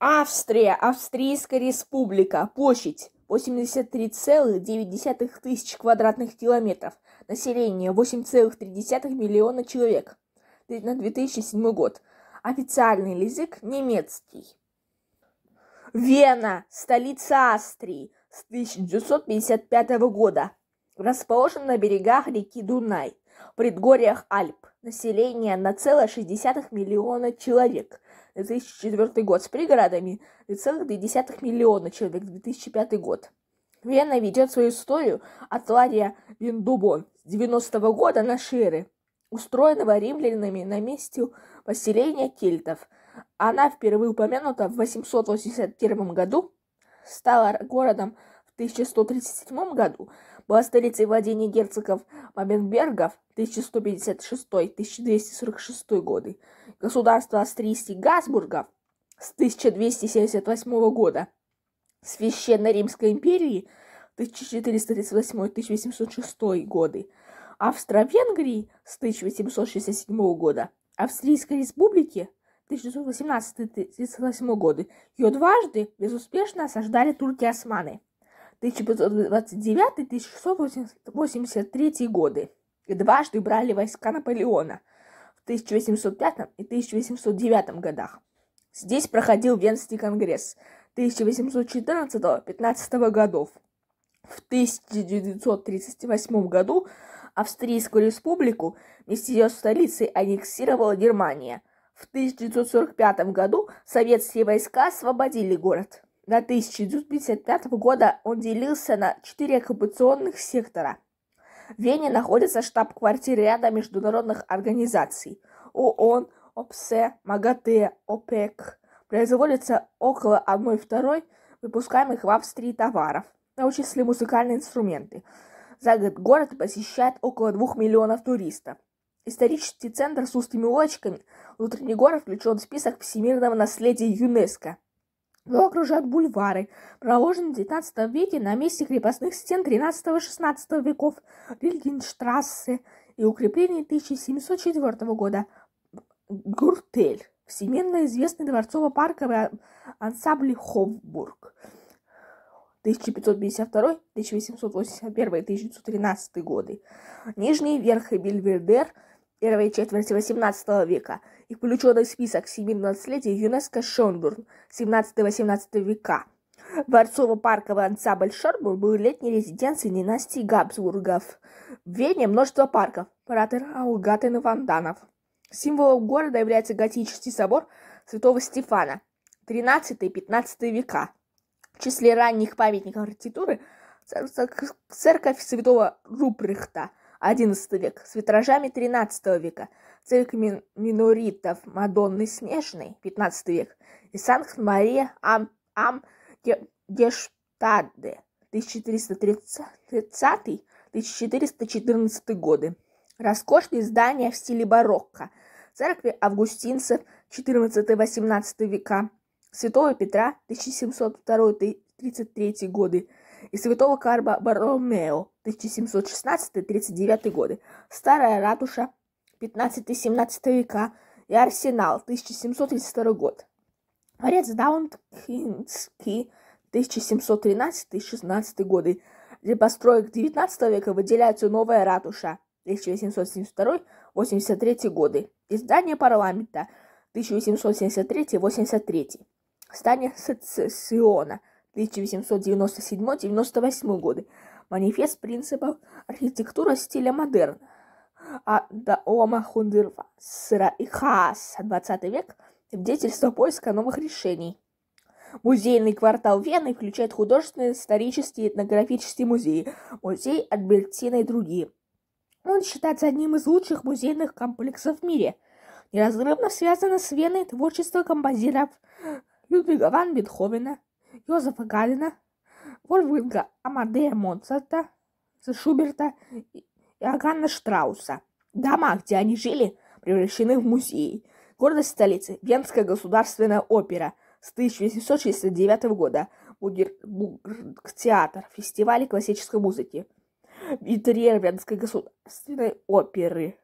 Австрия, Австрийская республика, площадь 83,9 тысяч квадратных километров, население 8,3 миллиона человек на 2007 год. Официальный язык немецкий. Вена, столица Австрии с 1955 года, расположен на берегах реки Дунай, в предгорьях Альп населения на целых 0,6 миллиона человек. 2004 год с пригородами целых 3,2 миллиона человек 2005 год. Вена ведет свою историю от Лария Виндубон с 90 -го года на Ширы, устроенного римлянами на месте поселения кельтов. Она впервые упомянута в 881 году, стала городом 1137 году была столицей владения герцогов Маменбергов 1156-1246 годы, государства австрийских Гасбургов с 1278 года, Священной Римской империи 1438-1806 годы, Австро-Венгрии с 1867 года, Австрийской республики 1918-1938 годы. Ее дважды безуспешно осаждали турки-османы – 1529-1683 годы и дважды брали войска Наполеона в 1805 и 1809 годах. Здесь проходил Венский конгресс 1814-15 годов. В 1938 году Австрийскую республику вместе с ее столицей аннексировала Германия. В 1945 году советские войска освободили город. На 1955 года он делился на четыре оккупационных сектора. В Вене находится штаб квартира ряда международных организаций ООН, ОПСЕ, МАГАТЭ, ОПЕК. Производится около 1-2 выпускаемых в Австрии товаров, в том числе музыкальные инструменты. За год город посещает около 2 миллионов туристов. Исторический центр с узкими улочками внутренний город включен в список всемирного наследия ЮНЕСКО – его окружают бульвары, проложенные в 19 веке на месте крепостных стен 13-16 веков Рильгенштрассе и укреплений 1704 года Гуртель, всемирно известный дворцово-парковый ансамбль Ховбург. 1552, 1881, 1913 годы. Нижний верх и Бельведер первой четверти 18 века – и включенный в список 17-летий ЮНЕСКО Шонбурн 17-18 века. Дворцово-парковый ансамбль Шонбурн был летней резиденцией династии Габсбургов. В Вене множество парков, Паратерау, Гаттен и Ванданов. Символом города является готический собор Святого Стефана 13-15 века. В числе ранних памятников архитектуры церковь Святого Рупрехта. XI век, с витражами XIII века, церкви миноритов Мадонны Снежной, XV век, и Санкт-Мария Ам, Ам Гештаде, 1430-1414 годы. Роскошные здания в стиле барокко, церкви августинцев XIV-XVIII века, святого Петра 1702 1733 годы и святого Карба Баромео 1716-39 годы, Старая Ратуша 15-17 века и Арсенал 1732 год. Дворец Даункинский 1713-16 годы. Для построек XIX века выделяется новая ратуша 1872-83 годы и здание парламента 1873-83. Здание Сессиона 1897-98 годы манифест принципов архитектуры стиля модерн а Даома Хундервасера и Хааса 20 век свидетельство поиска новых решений. Музейный квартал Вены включает художественные, исторические и этнографические музеи, музей Альбертина и другие. Он считается одним из лучших музейных комплексов в мире. Неразрывно связано с Веной творчество композиторов Людвига ван Бетховена, Йозефа Галина, Вольфганга Амадея Моцарта, Шуберта и Иоганна Штрауса. Дома, где они жили, превращены в музей. Гордость столицы – Венская государственная опера с 1869 года, театр, фестивали классической музыки. Интерьер Венской государственной оперы.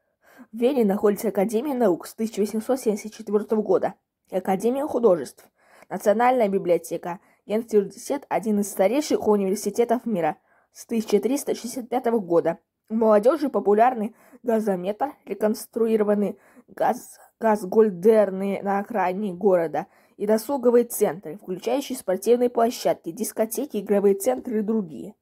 В Вене находится Академия наук с 1874 года, Академия художеств, Национальная библиотека – Генф-университет – один из старейших университетов мира с 1365 года. У молодежи популярны газометр, реконструированный газ, газгольдерные на окраине города и досуговые центры, включающие спортивные площадки, дискотеки, игровые центры и другие –